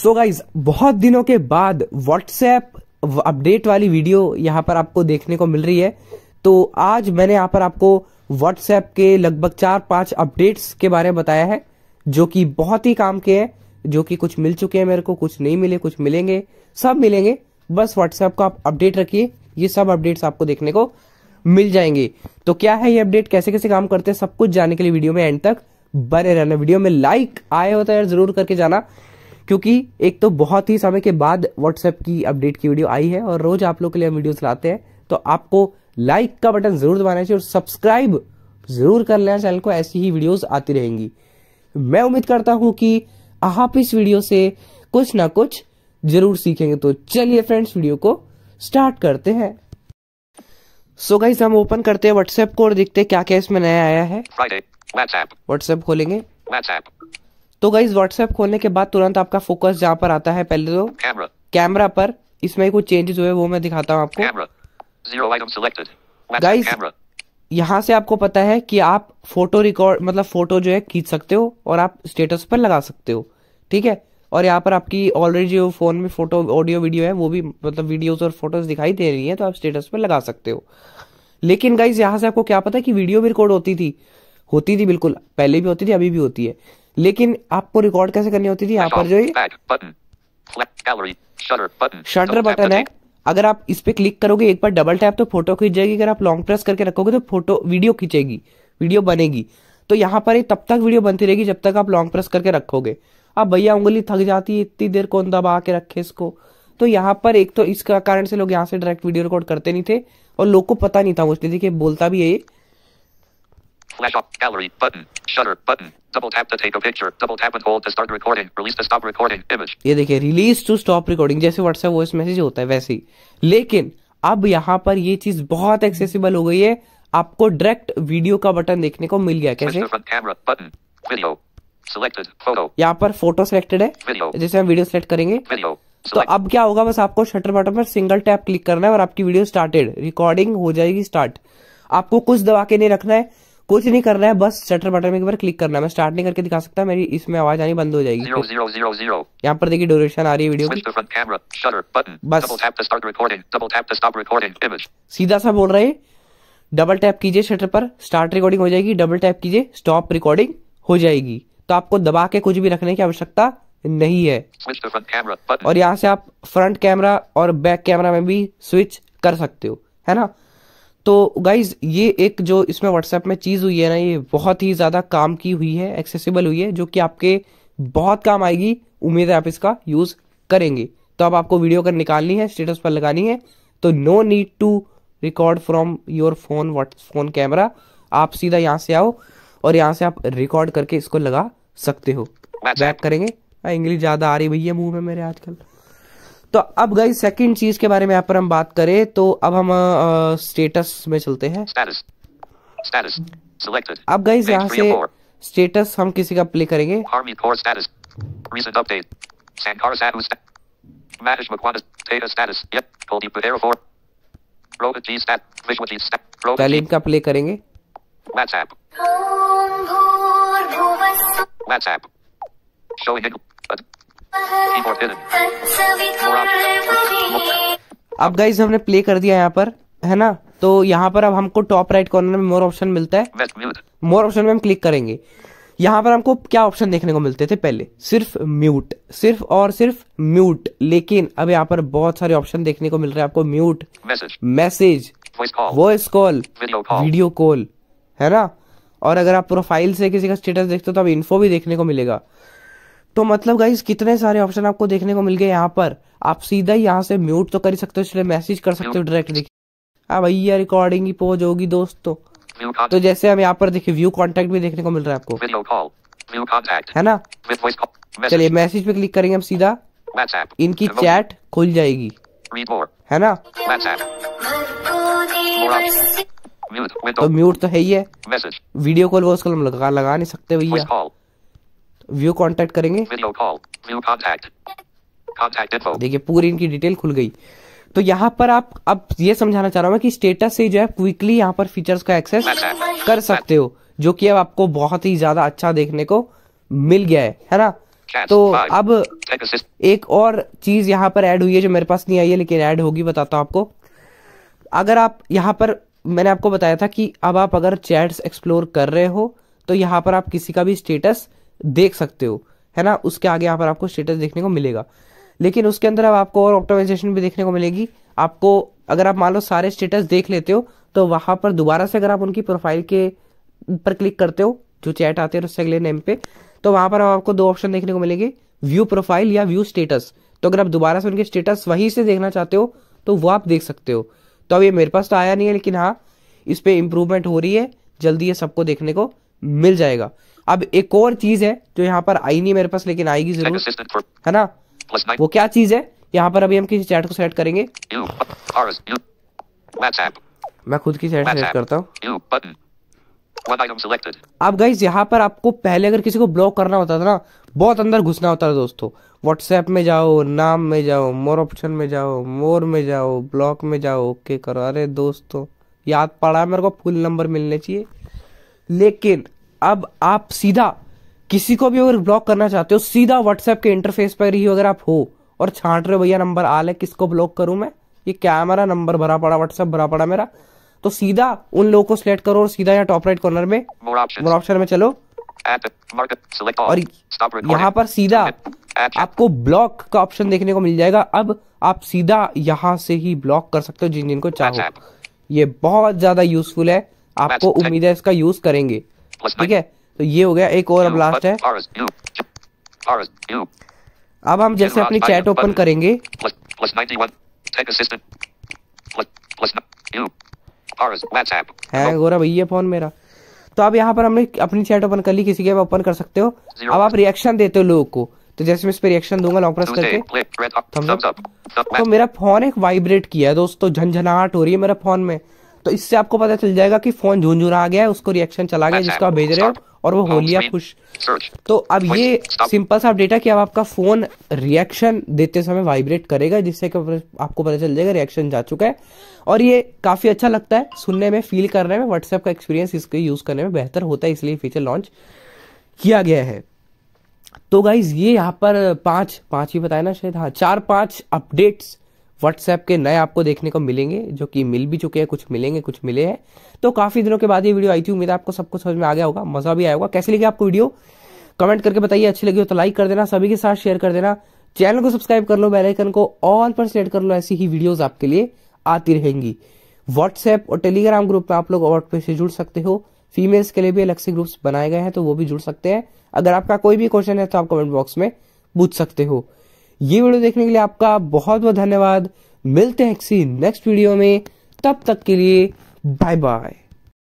सो so guys बहुत दिनों के बाद व्हाट्सएप अपडेट वाली वीडियो यहाँ पर आपको देखने को मिल रही है तो आज मैंने यहाँ पर आपको व्हाट्सएप के लगभग चार पांच अपडेट्स के बारे में बताया है जो कि बहुत ही काम के हैं जो कि कुछ मिल चुके हैं मेरे को कुछ नहीं मिले कुछ मिलेंगे सब मिलेंगे बस व्हाट्सएप को आप अपडेट रखिए ये सब अपडेट्स आपको देखने को मिल जाएंगे तो क्या है ये अपडेट कैसे कैसे काम करते हैं सब कुछ जानने के लिए वीडियो में एंड तक बने रहना वीडियो में लाइक आए होता तो है जरूर करके जाना क्योंकि एक तो बहुत ही समय के बाद व्हाट्सएप की अपडेट की वीडियो आई है और रोज आप लोग के लिए वीडियोस लाते हैं तो आपको लाइक का बटन जरूर दबाना चाहिए और सब्सक्राइब जरूर कर लेना चैनल को ऐसी ही वीडियोस आती रहेंगी मैं उम्मीद करता हूं कि आप इस वीडियो से कुछ ना कुछ जरूर सीखेंगे तो चलिए फ्रेंड्स वीडियो को स्टार्ट करते हैं सो so गाइस हम ओपन करते हैं व्हाट्सएप को और देखते हैं क्या क्या इसमें नया आया है व्हाट्सएप खोलेंगे तो गाइज व्हाट्सएप खोलने के बाद तुरंत आपका फोकस जहाँ पर आता है पहले तो कैमरा पर इसमें कुछ चेंजेस हुए वो मैं दिखाता हूँ आपको गाइज यहाँ से आपको पता है कि आप फोटो रिकॉर्ड मतलब फोटो जो है खींच सकते हो और आप स्टेटस पर लगा सकते हो ठीक है और यहाँ पर आपकी ऑलरेडी जो फोन में फोटो ऑडियो वीडियो है वो भी मतलब वीडियोस और फोटोज दिखाई दे रही है तो आप स्टेटस पर लगा सकते हो लेकिन गाइज यहाँ से आपको क्या पता है कि वीडियो भी रिकॉर्ड होती थी होती थी बिल्कुल पहले भी होती थी अभी भी होती है लेकिन आपको रिकॉर्ड कैसे करनी होती थी यहाँ पर जो शटर बटन है अगर आप इस पे क्लिक करोगे एक बार डबल टैप तो फोटो खींच जाएगी अगर आप लॉन्ग प्रेस करके रखोगे तो फोटो वीडियो खींचेगी वीडियो बनेगी तो यहाँ पर तब तक वीडियो बनती रहेगी जब तक आप लॉन्ग प्रेस करके रखोगे अब भैया उंगली थक जाती है इतनी देर कौन दबा के रखे इसको तो यहाँ पर एक तो इसका कारण से लोग यहाँ से डायरेक्ट वीडियो रिकॉर्ड करते नहीं थे और लोग को पता नहीं था मुझे देखिए बोलता भी है ये Flash off Gallery. Button. Shutter. Button. Double tap to take a picture. Double tap and hold to start recording. Release to stop recording. Image. ये देखिए release to stop recording जैसे WhatsApp voice message होता है वैसे ही लेकिन अब यहाँ पर ये चीज बहुत accessible हो गई है आपको direct video का button देखने को मिल गया कैसे front camera button video selected photo यहाँ पर photo selected है video. जैसे हम video select करेंगे video. तो अब क्या होगा बस आपको शटर बटन पर सिंगल टैप क्लिक करना है और आपकी वीडियो स्टार्टेड रिकॉर्डिंग हो जाएगी स्टार्ट आपको कुछ दबा के नहीं रखना है कुछ नहीं करना है बस शटर बटन में एक बार क्लिक करना है मैं स्टार्ट नहीं करके दिखा सकता मेरी इसमें आवाज आनी बंद हो जाएगी यहाँ पर देखिए ड्यूरेशन आ रही है वीडियो की बस सीधा सा बोल रहे डबल टैप कीजिए शटर पर स्टार्ट रिकॉर्डिंग हो जाएगी डबल टैप कीजिए स्टॉप रिकॉर्डिंग हो जाएगी तो आपको दबा के कुछ भी रखने की आवश्यकता नहीं है और यहाँ से आप फ्रंट कैमरा और बैक कैमरा में भी स्विच कर सकते हो है ना तो गाइज ये एक जो इसमें व्हाट्सएप में चीज़ हुई है ना ये बहुत ही ज़्यादा काम की हुई है एक्सेसिबल हुई है जो कि आपके बहुत काम आएगी उम्मीद है आप इसका यूज़ करेंगे तो अब आपको वीडियो कर निकालनी है स्टेटस पर लगानी है तो no need to record from your phone what phone camera आप सीधा यहाँ से आओ और यहाँ से आप रिकॉर्ड करके इसको लगा सकते हो बैक करेंगे इंग्लिश हाँ, ज़्यादा आ रही भैया मुंह में मेरे आजकल तो अब गई सेकंड चीज के बारे में यहाँ पर हम बात करें तो अब हम स्टेटस में चलते हैं अब गई यहाँ से स्टेटस हम किसी का प्ले करेंगे पहले इनका प्ले करेंगे WhatsApp. WhatsApp. Showing अब गाइज हमने प्ले कर दिया यहाँ पर है ना तो यहाँ पर अब हमको टॉप राइट कॉर्नर में मोर ऑप्शन मिलता है मोर ऑप्शन में हम क्लिक करेंगे यहाँ पर हमको क्या ऑप्शन देखने को मिलते थे पहले सिर्फ म्यूट सिर्फ और सिर्फ म्यूट लेकिन अब यहाँ पर बहुत सारे ऑप्शन देखने को मिल रहे हैं आपको mute message voice call video call है ना और अगर आप प्रोफाइल से किसी का स्टेटस देखते हो तो अब इन्फो भी देखने को मिलेगा तो मतलब गाइज कितने सारे ऑप्शन आपको देखने को मिल गए यहाँ पर आप सीधा ही यहाँ से म्यूट तो कर सकते हो इसलिए मैसेज कर सकते हो डायरेक्टली हाँ भैया रिकॉर्डिंग ही पोज होगी दोस्तों तो जैसे हम यहाँ पर देखिए व्यू कॉन्टेक्ट भी देखने को मिल रहा है आपको है ना चलिए मैसेज पे क्लिक करेंगे हम सीधा इनकी चैट खुल जाएगी है ना तो म्यूट तो है ही है वीडियो कॉल वो उसको हम लगा लगा नहीं सकते भैया व्यू कांटेक्ट करेंगे देखिए पूरी इनकी डिटेल खुल गई तो यहाँ पर आप अब ये समझाना चाह रहा हूँ कि स्टेटस से जो है क्विकली यहाँ पर फीचर्स का एक्सेस कर सकते हो जो कि अब आपको बहुत ही ज्यादा अच्छा देखने को मिल गया है है ना तो अब एक और चीज यहाँ पर ऐड हुई है जो मेरे पास नहीं आई है लेकिन ऐड होगी बताता हूँ आपको अगर आप यहाँ पर मैंने आपको बताया था कि अब आप अगर चैट्स एक्सप्लोर कर रहे हो तो यहाँ पर आप किसी का भी स्टेटस देख सकते हो है ना उसके आगे यहाँ पर आपको स्टेटस देखने को मिलेगा लेकिन उसके अंदर अब आपको और ऑप्टोमाइजेशन भी देखने को मिलेगी आपको अगर आप मान लो सारे स्टेटस देख लेते हो तो वहां पर दोबारा से अगर आप उनकी प्रोफाइल के पर क्लिक करते हो जो चैट आते हैं उससे अगले नेम पे तो वहां पर आपको दो ऑप्शन देखने को मिलेंगे व्यू प्रोफाइल या व्यू स्टेटस तो अगर आप दोबारा से उनके स्टेटस वहीं से देखना चाहते हो तो वो आप देख सकते हो तो अब ये मेरे पास तो आया नहीं है लेकिन हाँ इस पर इम्प्रूवमेंट हो रही है जल्दी ये सबको देखने को मिल जाएगा अब एक और चीज है जो यहाँ पर आई नहीं मेरे पास लेकिन आएगी जरूर है ना वो क्या चीज है यहाँ पर अभी हम किसी चैट को सेट करेंगे मैं खुद की चैट सेट करता हूँ अब गाइज यहाँ पर आपको पहले अगर किसी को ब्लॉक करना होता था ना बहुत अंदर घुसना होता था दोस्तों व्हाट्सएप में जाओ नाम में जाओ मोर ऑप्शन में जाओ मोर में जाओ ब्लॉक में जाओ ओके करो अरे दोस्तों याद पड़ा मेरे को फुल नंबर मिलने चाहिए लेकिन अब आप सीधा किसी को भी अगर ब्लॉक करना चाहते हो सीधा व्हाट्सएप के इंटरफेस पर ही अगर आप हो और छांट रहे हो भैया नंबर आ ले किसको ब्लॉक करूं मैं ये क्या है मेरा नंबर भरा पड़ा व्हाट्सएप भरा पड़ा मेरा तो सीधा उन लोगों को सिलेक्ट करो और सीधा यहाँ टॉप राइट कॉर्नर में मोर ऑप्शन में चलो market, और यहाँ पर सीधा आपको ब्लॉक का ऑप्शन देखने को मिल जाएगा अब आप सीधा यहाँ से ही ब्लॉक कर सकते हो जिन जिनको चाहो ये बहुत ज्यादा यूजफुल है आपको उम्मीद है इसका यूज करेंगे ठीक है तो ये हो गया एक और अब लास्ट है अब हम जैसे अपनी चैट ओपन करेंगे है गोरा भैया फोन मेरा तो अब यहाँ पर हमने अपनी चैट ओपन कर ली किसी के ओपन कर सकते हो अब आप रिएक्शन देते हो लोगों को तो जैसे मैं इस पर रिएक्शन दूंगा लॉन्ग प्रेस करके तो मेरा फोन एक वाइब्रेट किया है दोस्तों झंझनाहट हो रही है मेरा फोन में तो इससे आपको पता चल जाएगा कि फोन झुंझुरा गया है उसको रिएक्शन चला गया जिसको आप भेज रहे हो और वो हो लिया खुश तो अब ये सिंपल सा अपडेट है कि अब आपका फोन रिएक्शन देते समय वाइब्रेट करेगा जिससे आपको पता चल जाएगा रिएक्शन जा चुका है और ये काफी अच्छा लगता है सुनने में फील करने में व्हाट्सएप का एक्सपीरियंस इसको यूज करने में बेहतर होता है इसलिए फीचर लॉन्च किया गया है तो गाइज ये यहाँ पर पांच पांच ही बताया ना शायद हाँ चार पांच अपडेट्स व्हाट्सएप के नए आपको देखने को मिलेंगे जो कि मिल भी चुके हैं कुछ मिलेंगे कुछ मिले हैं तो काफ़ी दिनों के बाद ये वीडियो आई थी उम्मीद है आपको सब कुछ समझ में आ गया होगा मज़ा भी आया होगा कैसे लगी आपको वीडियो कमेंट करके बताइए अच्छी लगी हो तो लाइक कर देना सभी के साथ शेयर कर देना चैनल को सब्सक्राइब कर लो बेलाइकन को ऑल पर सेट कर लो ऐसी ही वीडियोज आपके लिए आती रहेंगी व्हाट्सएप और टेलीग्राम ग्रुप में आप लोग व्हाट्सएप से जुड़ सकते हो फीमेल्स के लिए भी अलग से ग्रुप्स बनाए गए हैं तो वो भी जुड़ सकते हैं अगर आपका कोई भी क्वेश्चन है तो आप कमेंट बॉक्स में पूछ सकते हो ये वीडियो देखने के लिए आपका बहुत बहुत धन्यवाद मिलते हैं किसी नेक्स्ट वीडियो में तब तक के लिए बाय बाय